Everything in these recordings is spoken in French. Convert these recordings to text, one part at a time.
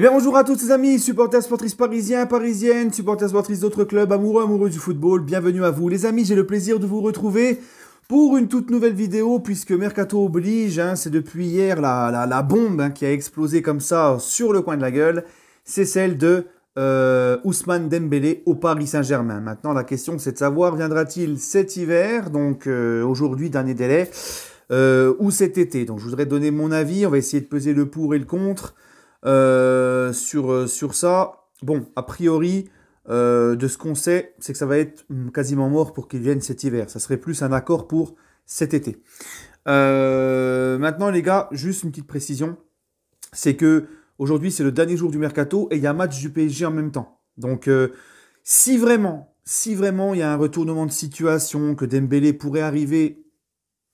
Eh bien bonjour à tous les amis, supporters sportrices parisiens, parisiennes, supporters sportrices d'autres clubs, amoureux, amoureux du football, bienvenue à vous. Les amis, j'ai le plaisir de vous retrouver pour une toute nouvelle vidéo, puisque Mercato oblige, hein, c'est depuis hier la, bombe hein, qui a explosé comme ça sur le coin de la gueule, c'est celle de euh, Ousmane Dembélé au Paris Saint-Germain. Maintenant, la question c'est de savoir, viendra-t-il cet hiver, donc euh, aujourd'hui, dernier délai, euh, ou cet été Donc je voudrais donner mon avis, on va essayer de peser le pour et le contre. Euh, sur, euh, sur ça. Bon, a priori, euh, de ce qu'on sait, c'est que ça va être quasiment mort pour qu'il vienne cet hiver. Ça serait plus un accord pour cet été. maintenant, les gars, juste une petite précision. C'est que aujourd'hui, c'est le dernier jour du mercato et il y a un match du PSG en même temps. Donc, si vraiment, si vraiment il y a un retournement de situation, que Dembélé pourrait arriver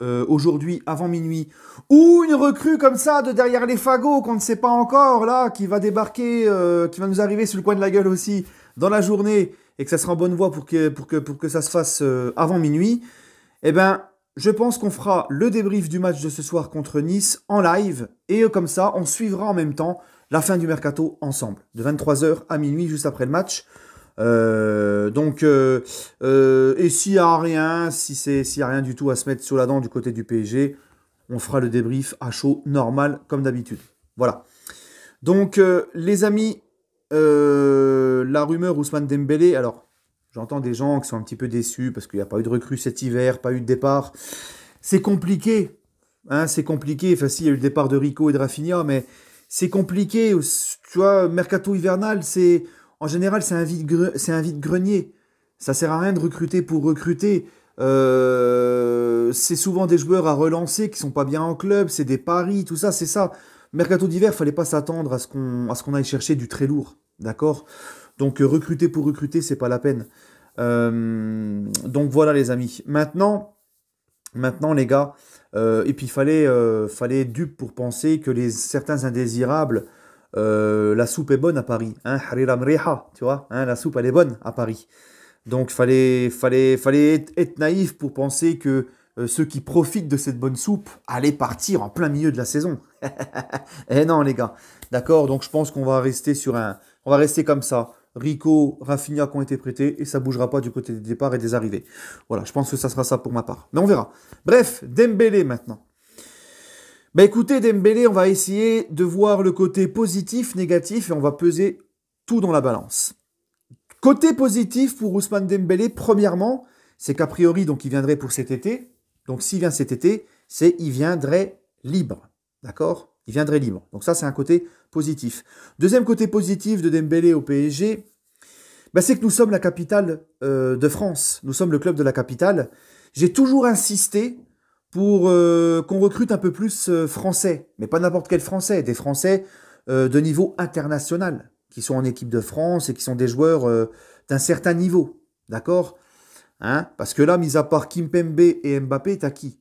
euh, aujourd'hui avant minuit, ou une recrue comme ça de derrière les fagots qu'on ne sait pas encore là, qui va débarquer, euh, qui va nous arriver sur le coin de la gueule aussi dans la journée, et que ça sera en bonne voie pour que, pour que, pour que ça se fasse euh, avant minuit, et eh ben je pense qu'on fera le débrief du match de ce soir contre Nice en live, et comme ça on suivra en même temps la fin du mercato ensemble, de 23h à minuit juste après le match. Euh, donc, euh, euh, et s'il n'y a rien, si c'est s'il a rien du tout à se mettre sur la dent du côté du PSG, on fera le débrief à chaud normal comme d'habitude. Voilà. Donc, les amis, la rumeur Ousmane Dembélé. Alors, j'entends des gens qui sont un petit peu déçus parce qu'il n'y a pas eu de recrue cet hiver, pas eu de départ. C'est compliqué. Hein, c'est compliqué. Enfin, si, il y a eu le départ de Rico et de Rafinha, mais c'est compliqué. Tu vois, mercato hivernal, c'est en général, c'est un vide-grenier. Ça sert à rien de recruter pour recruter. Euh, c'est souvent des joueurs à relancer qui sont pas bien en club, c'est des paris, tout ça, c'est ça. Mercato d'hiver, fallait pas s'attendre à ce qu'on à ce qu'on aille chercher du très lourd, d'accord Donc euh, recruter pour recruter, c'est pas la peine. Euh, donc voilà les amis. Maintenant, maintenant les gars, et puis il fallait fallait être dupe pour penser que les certains indésirables euh, la soupe est bonne à Paris. Hein, tu vois, hein, la soupe elle est bonne à Paris. Donc fallait, fallait, fallait être naïf pour penser que euh, ceux qui profitent de cette bonne soupe allaient partir en plein milieu de la saison. eh non les gars, d'accord. Donc je pense qu'on va rester sur un, on va rester comme ça. Rico, Rafinha qui ont été prêtés et ça bougera pas du côté des départs et des arrivées. Voilà, je pense que ça sera ça pour ma part. Mais on verra. Bref, Dembélé maintenant. Bah écoutez, Dembélé, on va essayer de voir le côté positif, négatif, et on va peser tout dans la balance. Côté positif pour Ousmane Dembélé, premièrement, c'est qu'a priori, donc il viendrait pour cet été. Donc s'il vient cet été, c'est il viendrait libre. D'accord Il viendrait libre. Donc ça, c'est un côté positif. Deuxième côté positif de Dembélé au PSG, bah, c'est que nous sommes la capitale euh, de France. Nous sommes le club de la capitale. J'ai toujours insisté pour euh, qu'on recrute un peu plus euh, français, mais pas n'importe quel français, des français euh, de niveau international, qui sont en équipe de France et qui sont des joueurs d'un certain niveau, d'accord hein Parce que là, mis à part Kimpembe et Mbappé, t'as qui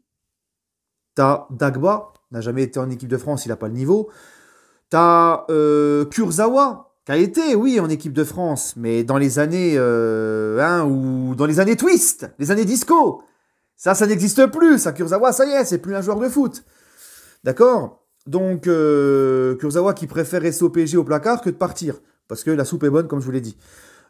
T'as Dagba, n'a jamais été en équipe de France, il n'a pas le niveau. T'as Kurzawa, qui a été, oui, en équipe de France, mais dans les années, hein, ou dans les années twist, les années disco, ça, ça n'existe plus. Ça, Kurzawa, ça y est, c'est plus un joueur de foot. D'accord Donc, euh, Kurzawa qui préfère rester au placard que de partir. Parce que la soupe est bonne, comme je vous l'ai dit.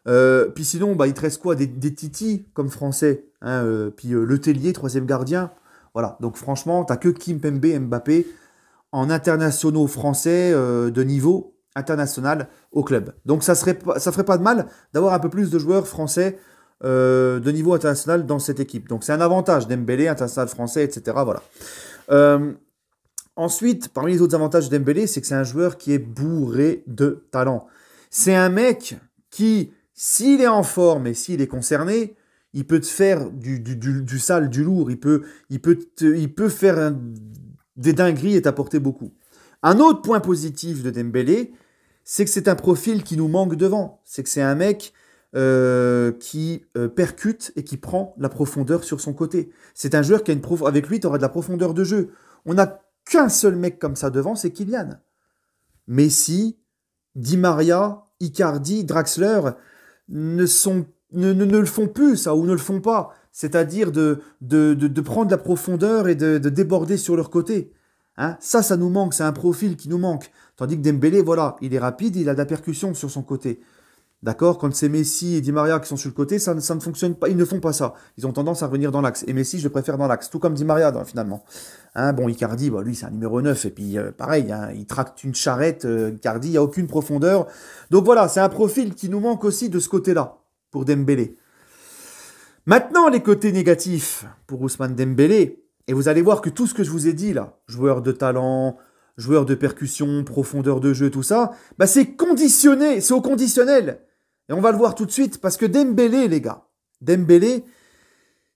Euh, puis sinon, bah, il te reste quoi des, Titi comme français. Hein, euh, puis Le Tellier, troisième gardien. Voilà. Donc, franchement, t'as que Kim Pembe, Mbappé en internationaux français de niveau international au club. Donc, ça, serait, ça ferait pas de mal d'avoir un peu plus de joueurs français euh, de niveau international dans cette équipe. Donc c'est un avantage d'Embélé, international français, etc. Voilà. Euh, ensuite, parmi les autres avantages d'Embélé, c'est que c'est un joueur qui est bourré de talent. C'est un mec qui, s'il est en forme et s'il est concerné, il peut te faire du, sale, du lourd, il peut, il peut, faire des dingueries et t'apporter beaucoup. Un autre point positif de Dembélé, c'est que c'est un profil qui nous manque devant. C'est que c'est un mec euh, qui euh, percute et qui prend la profondeur sur son côté. C'est un joueur qui a une profondeur. avec lui, tu auras de la profondeur de jeu. On n'a qu'un seul mec comme ça devant, c'est Kylian. Messi, Di Maria, Icardi, Draxler ne, ne, le font plus, ça, ou ne le font pas. C'est-à-dire de, de, de, prendre la profondeur et de, déborder sur leur côté. Hein, ça, ça nous manque, c'est un profil qui nous manque. Tandis que Dembélé, voilà, il est rapide, il a de la percussion sur son côté. D'accord Quand c'est Messi et Di Maria qui sont sur le côté, ça, ça, ne fonctionne pas. Ils ne font pas ça. Ils ont tendance à revenir dans l'axe. Et Messi, je préfère dans l'axe. Tout comme Di Maria, finalement. Hein, bon, Icardi, bah, lui, c'est un numéro 9. Et puis, euh, pareil, hein, il tracte une charrette. Euh, Icardi, il n'y a aucune profondeur. Donc voilà, c'est un profil qui nous manque aussi de ce côté-là, pour Dembélé. Maintenant, les côtés négatifs pour Ousmane Dembélé. Et vous allez voir que tout ce que je vous ai dit, là, joueur de talent, joueur de percussion, profondeur de jeu, tout ça, bah, c'est conditionné, c'est au conditionnel. Et on va le voir tout de suite parce que Dembélé, les gars, Dembélé,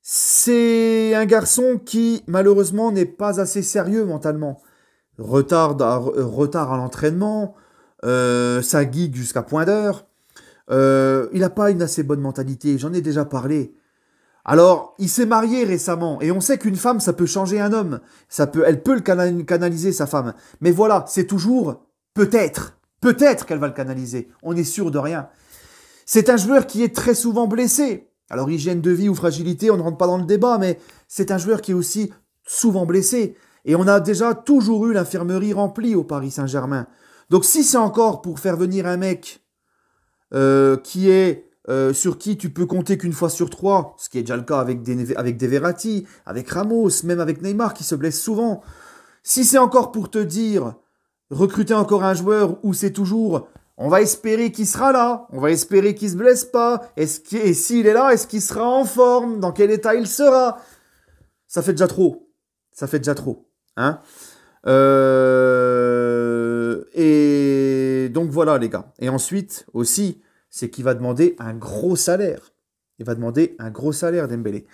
c'est un garçon qui malheureusement n'est pas assez sérieux mentalement. Retard à, à l'entraînement, sa euh, ça jusqu'à point d'heure. Euh, il n'a pas une assez bonne mentalité, j'en ai déjà parlé. Alors, il s'est marié récemment, et on sait qu'une femme, ça peut changer un homme. Ça peut, elle peut le canaliser, sa femme. Mais voilà, c'est toujours peut-être, peut-être qu'elle va le canaliser. On n'est sûr de rien. C'est un joueur qui est très souvent blessé. Alors hygiène de vie ou fragilité, on ne rentre pas dans le débat, mais c'est un joueur qui est aussi souvent blessé. Et on a déjà toujours eu l'infirmerie remplie au Paris Saint-Germain. Donc si c'est encore pour faire venir un mec euh, qui est euh, sur qui tu peux compter qu'une fois sur trois, ce qui est déjà le cas avec des, avec avec Ramos, même avec Neymar qui se blesse souvent. Si c'est encore pour te dire recruter encore un joueur où c'est toujours on va espérer qu'il sera là, on va espérer qu'il se blesse pas. Est-ce et s'il est là, est-ce qu'il sera en forme Dans quel état il sera Ça fait déjà trop. Ça fait déjà trop. Hein. Euh, et donc voilà les gars. Et ensuite aussi, c'est qu'il va demander un gros salaire. Il va demander un gros salaire Dembélé.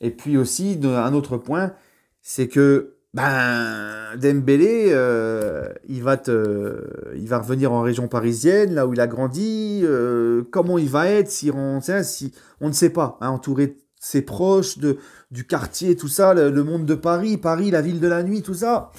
Et puis aussi, un autre point, c'est que ben Dembélé, euh, il va te, il va revenir en région parisienne, là où il a grandi. Euh, comment il va être si on, si on ne sait pas, hein, entouré de ses proches, de du quartier, tout ça, le, monde de Paris, Paris, la ville de la nuit, tout ça.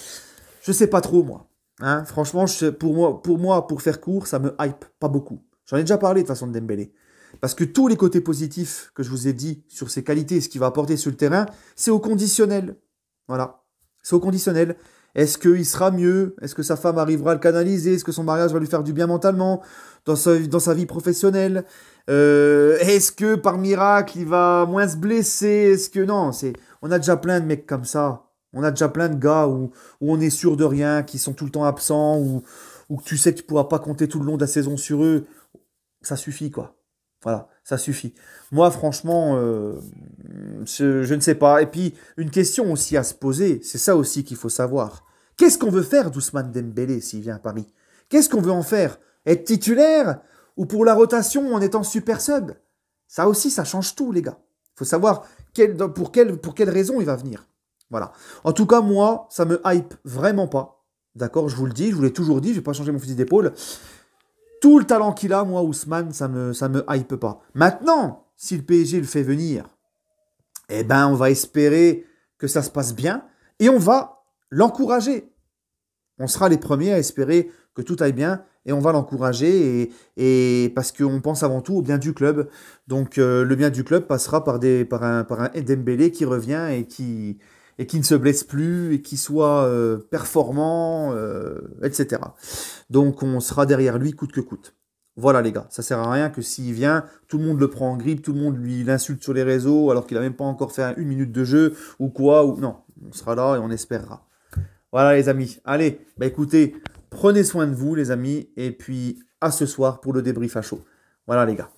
Je sais pas trop moi. Hein, franchement, pour moi, pour moi, pour faire court, ça me hype pas beaucoup. J'en ai déjà parlé de façon de Dembélé. Parce que tous les côtés positifs que je vous ai dit sur ses qualités, ce qu'il va apporter sur le terrain, c'est au conditionnel. Voilà. C'est au conditionnel. Est-ce qu'il sera mieux Est-ce que sa femme arrivera à le canaliser Est-ce que son mariage va lui faire du bien mentalement dans sa, vie professionnelle euh, Est-ce que par miracle il va moins se blesser Est-ce que non C'est on a déjà plein de mecs comme ça. On a déjà plein de gars où, on est sûr de rien, qui sont tout le temps absents, ou, tu sais que tu pourras pas compter tout le long de la saison sur eux. Ça suffit quoi. Voilà ça suffit. Moi, franchement, euh, je, ne sais pas. Et puis, une question aussi à se poser, c'est ça aussi qu'il faut savoir. Qu'est-ce qu'on veut faire d'Ousmane Dembélé s'il vient à Paris Qu'est-ce qu'on veut en faire Être titulaire ou pour la rotation en étant super sub Ça aussi, ça change tout, les gars. Il faut savoir pour, quelle, pour quelle raison il va venir. Voilà. En tout cas, moi, ça me hype vraiment pas. D'accord Je vous le dis, je vous l'ai toujours dit, je vais pas changer mon fusil d'épaule tout le talent qu'il a, moi, Ousmane, ça me, ça me hype pas. Maintenant, si le PSG le fait venir, eh ben, on va espérer que ça se passe bien et on va l'encourager. On sera les premiers à espérer que tout aille bien et on va l'encourager et, parce qu'on pense avant tout au bien du club. Donc, euh, le bien du club passera par, des, par, un, par un Dembélé qui revient et qui, et qui ne se blesse plus et qui soit euh, performant, euh, etc. Donc on sera derrière lui coûte que coûte. Voilà les gars, ça sert à rien que s'il vient, tout le monde le prend en grippe, tout le monde lui l'insulte sur les réseaux alors qu'il n'a même pas encore fait une minute de jeu ou quoi, ou non, on sera là et on espérera. Voilà les amis, allez, bah, écoutez, prenez soin de vous les amis et puis à ce soir pour le débrief à chaud. Voilà les gars.